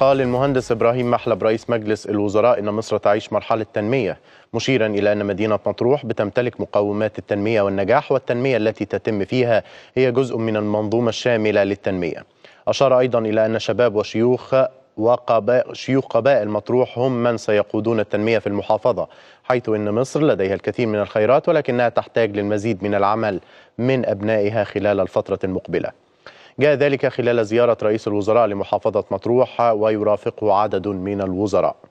قال المهندس إبراهيم محلب رئيس مجلس الوزراء إن مصر تعيش مرحلة تنمية مشيرا إلى أن مدينة مطروح بتمتلك مقومات التنمية والنجاح والتنمية التي تتم فيها هي جزء من المنظومة الشاملة للتنمية أشار أيضا إلى أن شباب وشيوخ وشيوخ قبائل مطروح هم من سيقودون التنمية في المحافظة حيث أن مصر لديها الكثير من الخيرات ولكنها تحتاج للمزيد من العمل من أبنائها خلال الفترة المقبلة جاء ذلك خلال زيارة رئيس الوزراء لمحافظة مطروح ويرافقه عدد من الوزراء